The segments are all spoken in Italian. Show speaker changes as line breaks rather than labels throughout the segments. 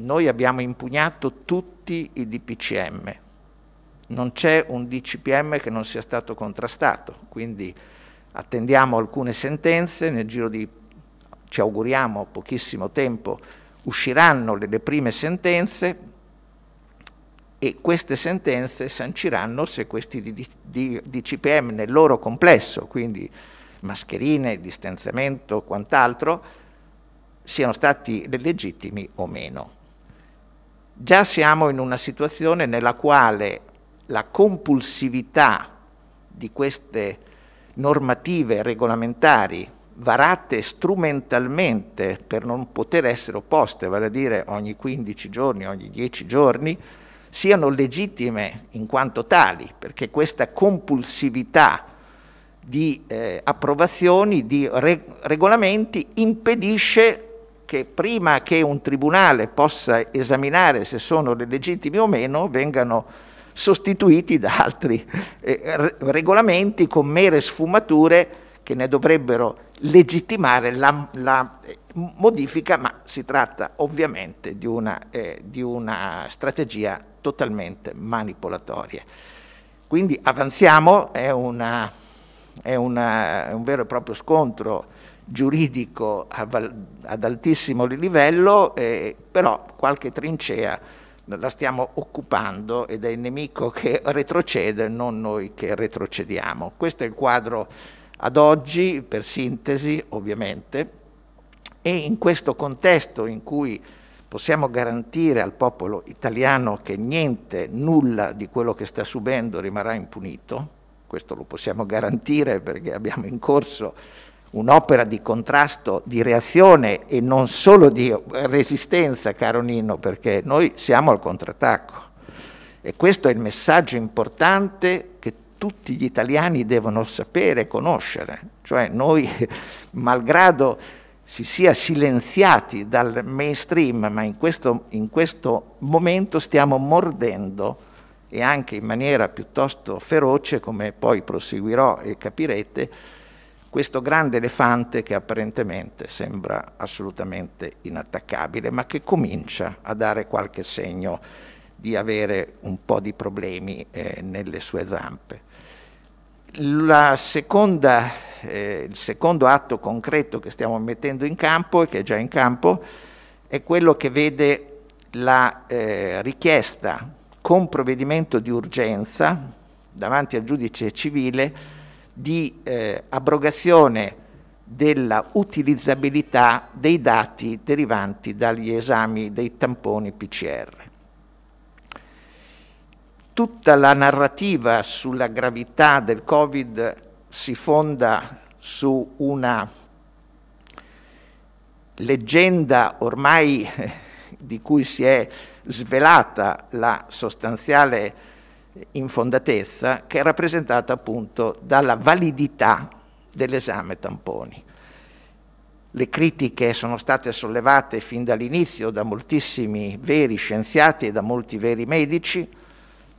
Noi abbiamo impugnato tutti i DPCM, non c'è un DCPM che non sia stato contrastato, quindi attendiamo alcune sentenze, nel giro di, ci auguriamo, pochissimo tempo usciranno le, le prime sentenze e queste sentenze sanciranno se questi DCPM nel loro complesso, quindi mascherine, distanziamento, quant'altro, siano stati legittimi o meno già siamo in una situazione nella quale la compulsività di queste normative regolamentari varate strumentalmente per non poter essere opposte, vale a dire ogni 15 giorni, ogni 10 giorni, siano legittime in quanto tali, perché questa compulsività di eh, approvazioni, di re regolamenti impedisce che prima che un tribunale possa esaminare se sono legittimi o meno, vengano sostituiti da altri eh, regolamenti con mere sfumature che ne dovrebbero legittimare la, la eh, modifica, ma si tratta ovviamente di una, eh, di una strategia totalmente manipolatoria. Quindi avanziamo, è, una, è una, un vero e proprio scontro giuridico ad altissimo livello, eh, però qualche trincea la stiamo occupando ed è il nemico che retrocede, non noi che retrocediamo. Questo è il quadro ad oggi, per sintesi ovviamente, e in questo contesto in cui possiamo garantire al popolo italiano che niente, nulla di quello che sta subendo rimarrà impunito, questo lo possiamo garantire perché abbiamo in corso un'opera di contrasto, di reazione e non solo di resistenza, caro Nino, perché noi siamo al contrattacco. E questo è il messaggio importante che tutti gli italiani devono sapere e conoscere. Cioè noi, malgrado si sia silenziati dal mainstream, ma in questo, in questo momento stiamo mordendo e anche in maniera piuttosto feroce, come poi proseguirò e capirete, questo grande elefante che apparentemente sembra assolutamente inattaccabile, ma che comincia a dare qualche segno di avere un po' di problemi eh, nelle sue zampe. Seconda, eh, il secondo atto concreto che stiamo mettendo in campo e che è già in campo è quello che vede la eh, richiesta con provvedimento di urgenza davanti al giudice civile di eh, abrogazione della utilizzabilità dei dati derivanti dagli esami dei tamponi PCR. Tutta la narrativa sulla gravità del Covid si fonda su una leggenda ormai eh, di cui si è svelata la sostanziale infondatezza che è rappresentata appunto dalla validità dell'esame tamponi. Le critiche sono state sollevate fin dall'inizio da moltissimi veri scienziati e da molti veri medici,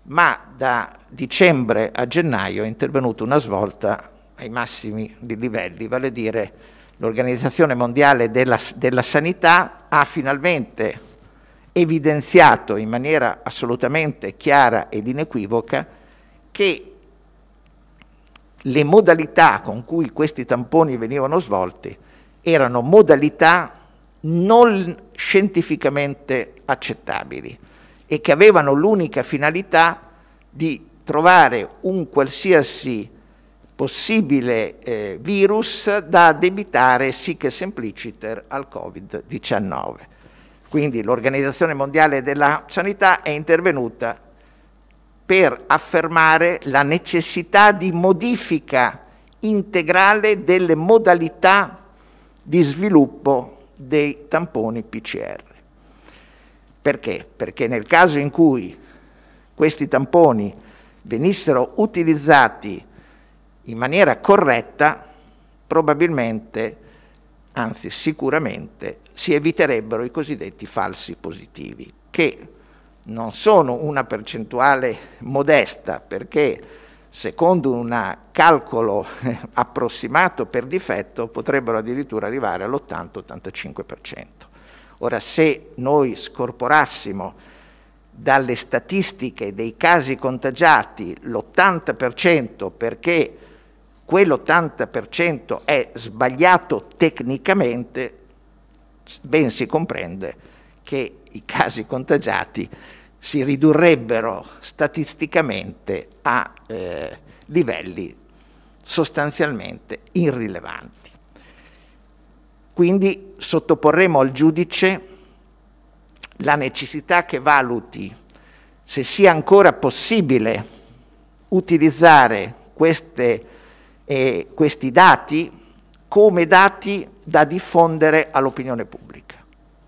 ma da dicembre a gennaio è intervenuta una svolta ai massimi livelli, vale a dire l'Organizzazione Mondiale della, della Sanità ha finalmente evidenziato in maniera assolutamente chiara ed inequivoca che le modalità con cui questi tamponi venivano svolti erano modalità non scientificamente accettabili e che avevano l'unica finalità di trovare un qualsiasi possibile eh, virus da debitare sic sempliciter al Covid-19. Quindi l'Organizzazione Mondiale della Sanità è intervenuta per affermare la necessità di modifica integrale delle modalità di sviluppo dei tamponi PCR. Perché? Perché nel caso in cui questi tamponi venissero utilizzati in maniera corretta, probabilmente, anzi sicuramente, si eviterebbero i cosiddetti falsi positivi, che non sono una percentuale modesta perché secondo un calcolo eh, approssimato per difetto potrebbero addirittura arrivare all'80-85%. Ora se noi scorporassimo dalle statistiche dei casi contagiati l'80% perché quell'80% è sbagliato tecnicamente, ben si comprende che i casi contagiati si ridurrebbero statisticamente a eh, livelli sostanzialmente irrilevanti. Quindi sottoporremo al giudice la necessità che valuti se sia ancora possibile utilizzare queste, eh, questi dati come dati da diffondere all'opinione pubblica,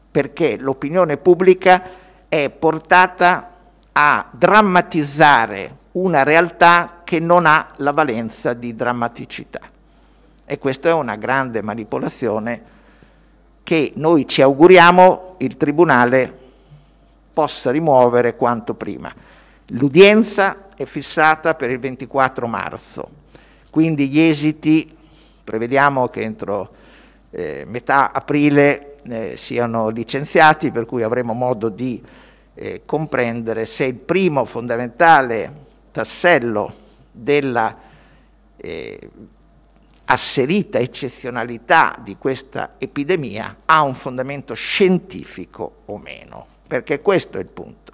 perché l'opinione pubblica è portata a drammatizzare una realtà che non ha la valenza di drammaticità. E questa è una grande manipolazione che noi ci auguriamo il Tribunale possa rimuovere quanto prima. L'udienza è fissata per il 24 marzo, quindi gli esiti Prevediamo che entro eh, metà aprile eh, siano licenziati, per cui avremo modo di eh, comprendere se il primo fondamentale tassello della eh, asserita eccezionalità di questa epidemia ha un fondamento scientifico o meno, perché questo è il punto.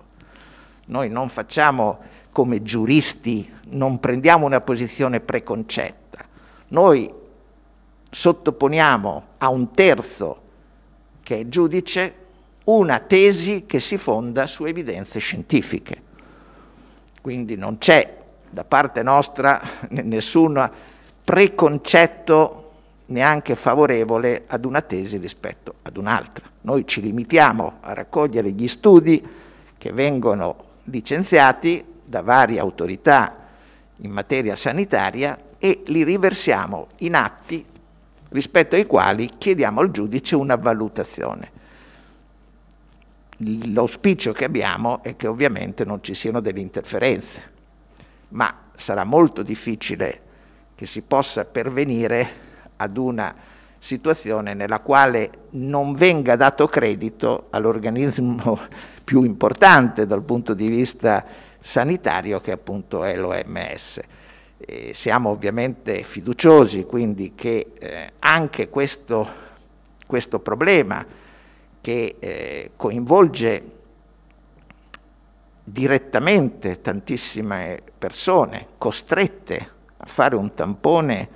Noi non facciamo come giuristi, non prendiamo una posizione preconcetta. Noi sottoponiamo a un terzo che è giudice una tesi che si fonda su evidenze scientifiche. Quindi non c'è da parte nostra nessun preconcetto neanche favorevole ad una tesi rispetto ad un'altra. Noi ci limitiamo a raccogliere gli studi che vengono licenziati da varie autorità in materia sanitaria e li riversiamo in atti rispetto ai quali chiediamo al giudice una valutazione. L'auspicio che abbiamo è che ovviamente non ci siano delle interferenze, ma sarà molto difficile che si possa pervenire ad una situazione nella quale non venga dato credito all'organismo più importante dal punto di vista sanitario che appunto è l'OMS. Eh, siamo ovviamente fiduciosi quindi che eh, anche questo, questo, problema che eh, coinvolge direttamente tantissime persone costrette a fare un tampone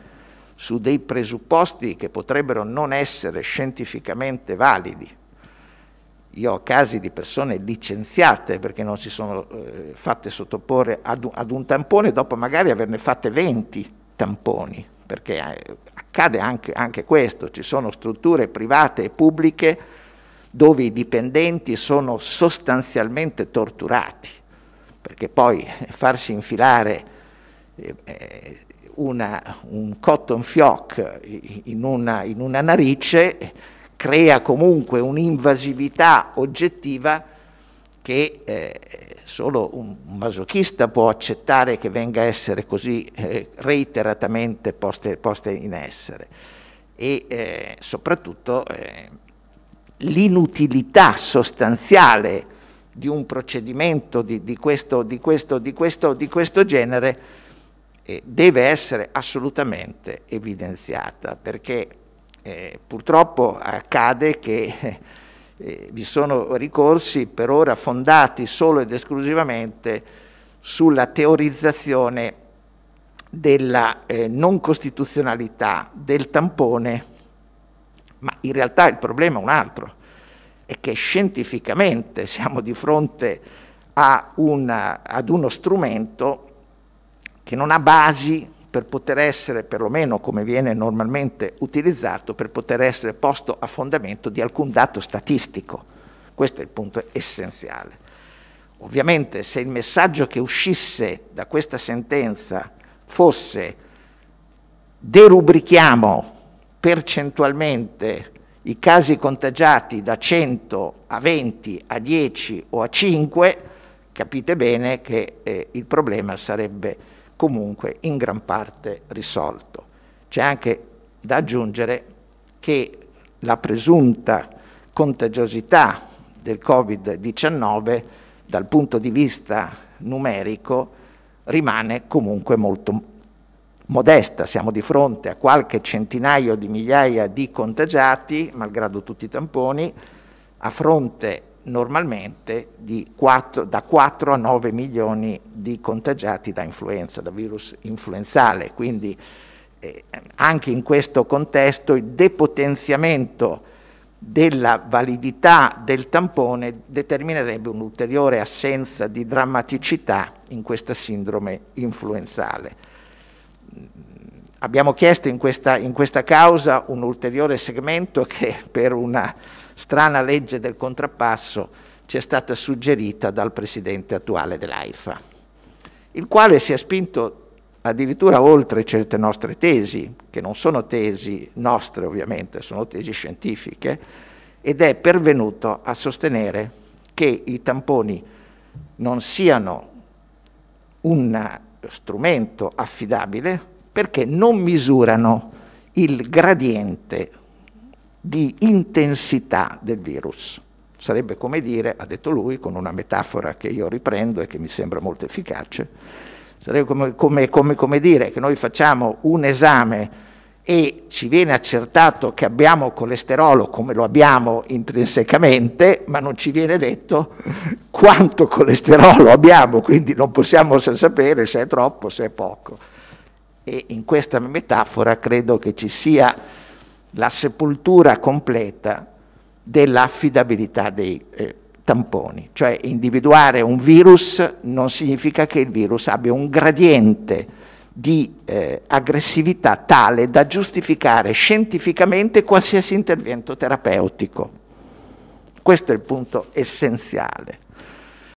su dei presupposti che potrebbero non essere scientificamente validi, io ho casi di persone licenziate perché non si sono eh, fatte sottoporre ad un, ad un tampone, dopo magari averne fatte 20 tamponi, perché eh, accade anche, anche questo, ci sono strutture private e pubbliche dove i dipendenti sono sostanzialmente torturati, perché poi eh, farsi infilare eh, eh, una, un cotton fioc in una, in una narice crea comunque un'invasività oggettiva che eh, solo un masochista può accettare che venga a essere così eh, reiteratamente poste, poste, in essere e eh, soprattutto eh, l'inutilità sostanziale di un procedimento di, di, questo, di, questo, di questo, questo, genere eh, deve essere assolutamente evidenziata perché eh, purtroppo accade che eh, eh, vi sono ricorsi per ora fondati solo ed esclusivamente sulla teorizzazione della eh, non costituzionalità del tampone, ma in realtà il problema è un altro, è che scientificamente siamo di fronte una, ad uno strumento che non ha basi per poter essere, perlomeno come viene normalmente utilizzato, per poter essere posto a fondamento di alcun dato statistico. Questo è il punto essenziale. Ovviamente se il messaggio che uscisse da questa sentenza fosse derubrichiamo percentualmente i casi contagiati da 100 a 20, a 10 o a 5, capite bene che eh, il problema sarebbe comunque in gran parte risolto. C'è anche da aggiungere che la presunta contagiosità del Covid-19 dal punto di vista numerico rimane comunque molto modesta, siamo di fronte a qualche centinaio di migliaia di contagiati, malgrado tutti i tamponi, a fronte normalmente 4, da 4 a 9 milioni di contagiati da influenza, da virus influenzale. Quindi eh, anche in questo contesto il depotenziamento della validità del tampone determinerebbe un'ulteriore assenza di drammaticità in questa sindrome influenzale. Abbiamo chiesto in questa, in questa causa un ulteriore segmento che per una strana legge del contrappasso ci è stata suggerita dal presidente attuale dell'AIFA, il quale si è spinto addirittura oltre certe nostre tesi, che non sono tesi nostre ovviamente, sono tesi scientifiche, ed è pervenuto a sostenere che i tamponi non siano un strumento affidabile perché non misurano il gradiente di intensità del virus. Sarebbe come dire, ha detto lui, con una metafora che io riprendo e che mi sembra molto efficace, sarebbe come, come, come, come dire che noi facciamo un esame e ci viene accertato che abbiamo colesterolo come lo abbiamo intrinsecamente, ma non ci viene detto quanto colesterolo abbiamo, quindi non possiamo sapere se è troppo, se è poco. E in questa metafora credo che ci sia la sepoltura completa dell'affidabilità dei eh, tamponi, cioè individuare un virus non significa che il virus abbia un gradiente di eh, aggressività tale da giustificare scientificamente qualsiasi intervento terapeutico. Questo è il punto essenziale.